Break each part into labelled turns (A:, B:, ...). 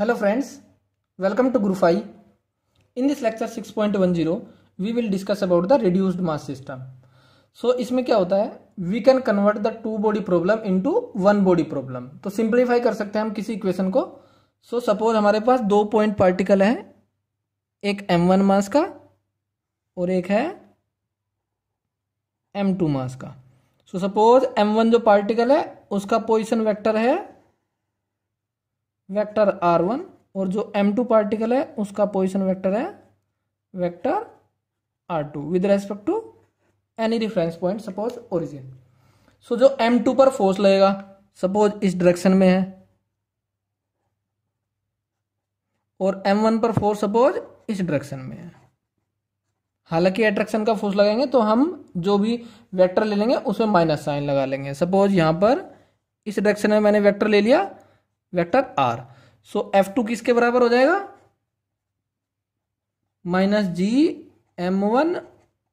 A: Hello friends, welcome to Groupify. In this lecture 6.10, we will discuss about the reduced mass system. So इसमें क्या होता है we can convert the two body problem into one body problem तो simplify कर सकते हैं हम किसी इक्वेशन को सो so, सपोज हमारे पास दो पॉइंट पार्टिकल है एक एम वन मास का और एक है एम टू मास का सो सपोज एम वन जो पार्टिकल है उसका पोजिशन वैक्टर है वेक्टर आर वन और जो एम टू पार्टिकल है उसका पोजिशन वैक्टर है vector r two with respect to any reference point suppose origin so जो एम टू पर फोर्स लगेगा सपोज इस डायरेक्शन में है और एम वन पर फोर्स सपोज इस डायरेक्शन में है हालांकि अट्रैक्शन का फोर्स लगाएंगे तो हम जो भी वेक्टर ले लेंगे उसमें माइनस साइन लगा लेंगे सपोज यहां पर इस डायरेक्शन में मैंने वेक्टर ले लिया vector r so F two किसके बराबर हो जाएगा minus G m one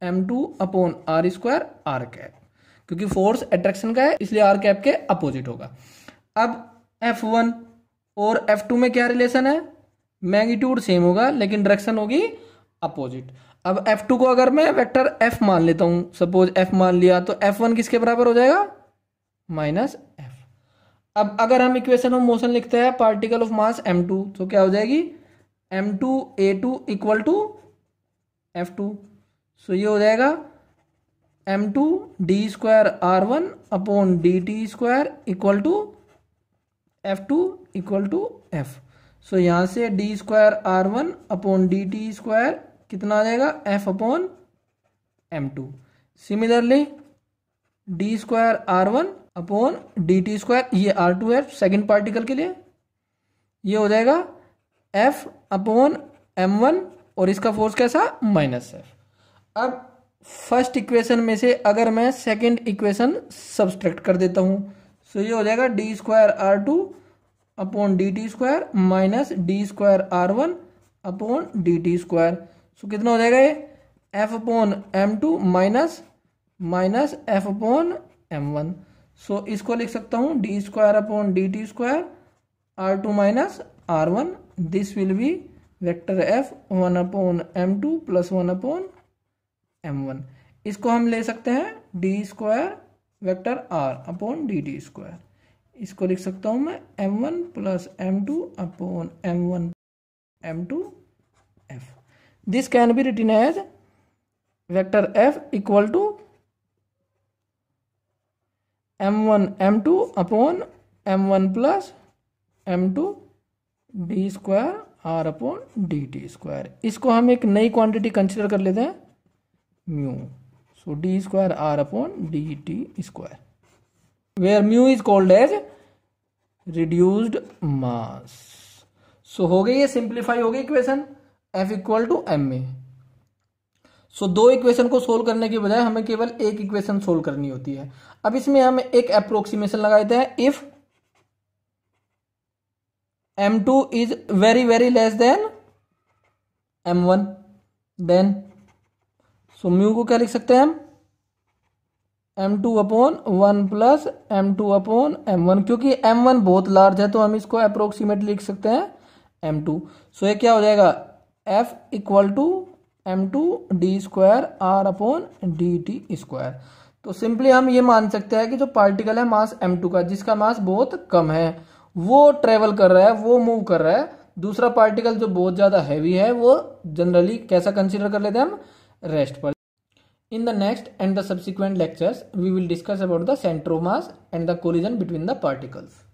A: m two upon r square r cap क्योंकि फोर्स एट्रैक्शन का है इसलिए आर कैप के अपोजिट होगा अब एफ वन और एफ टू में क्या रिलेशन है मैग्नीट्यूड सेम होगा लेकिन डायरेक्शन होगी अपोजिट अब एफ टू को अगर मैं वेक्टर एफ मान लेता हूं सपोज एफ मान लिया तो एफ वन किसके बराबर हो जाएगा माइनस एफ अब अगर हम इक्वेशन ऑफ मोशन लिखते हैं particle of mass m two तो क्या हो जाएगी m two a two equal to F two so ये हो जाएगा m two d square r one upon d t square equal to F two equal to F so यहाँ से d square r one upon d t square कितना आ जाएगा F upon m two similarly d square r one upon d t square ये are two F second particle के लिए ये हो जाएगा एफ अपॉन एम वन और इसका फोर्स कैसा माइनस एफ अब फर्स्ट इक्वेशन में से अगर मैं सेकेंड इक्वेशन सब्सट्रैक्ट कर देता हूँ तो ये हो जाएगा d square r two upon d t square minus d square r one upon d t square so तो कितना हो जाएगा ये F upon m two minus minus F upon m one so so, इसको लिख सकता हूं d square upon d t square r two minus r one this will be vector F one upon m two plus one upon m one इसको हम ले सकते हैं d square vector r upon d t square इसको लिख सकता हूं मैं m one plus m two upon m one m two F this can be written as vector F equal to m one m two upon m one plus m two d square r upon d t square इसको हम एक नई quantity consider कर लेते हैं mu so d square r upon d t square where mu is called as reduced mass so हो गई ये सिंप्लीफाई हो गई equation F equal to m a so दो इक्वेशन को सोल्व करने के बजाय हमें केवल एक इक्वेशन सोल्व करनी होती है अब इसमें हम एक अप्रोक्सीमेशन लगा देते हैं if m two is very very less than m one then so mu को क्या लिख सकते हैं हम m two upon one plus m two upon m one क्योंकि एम वन बहुत लार्ज है तो हम इसको अप्रोक्सीमेट लिख सकते हैं एम टू सो ये क्या हो जाएगा F equal to m two d square r upon d t square तो सिंपली हम ये मान सकते हैं कि जो पार्टिकल है मास एम टू का जिसका मास बहुत कम है वो ट्रेवल कर रहा है वो मूव कर रहा है दूसरा पार्टिकल जो बहुत ज़्यादा हैवी है वो जनरली कैसा कंसिडर कर लेते हैं हम रेस्ट पर in the next and the subsequent lectures we will discuss about the centre mass and the collision between the particles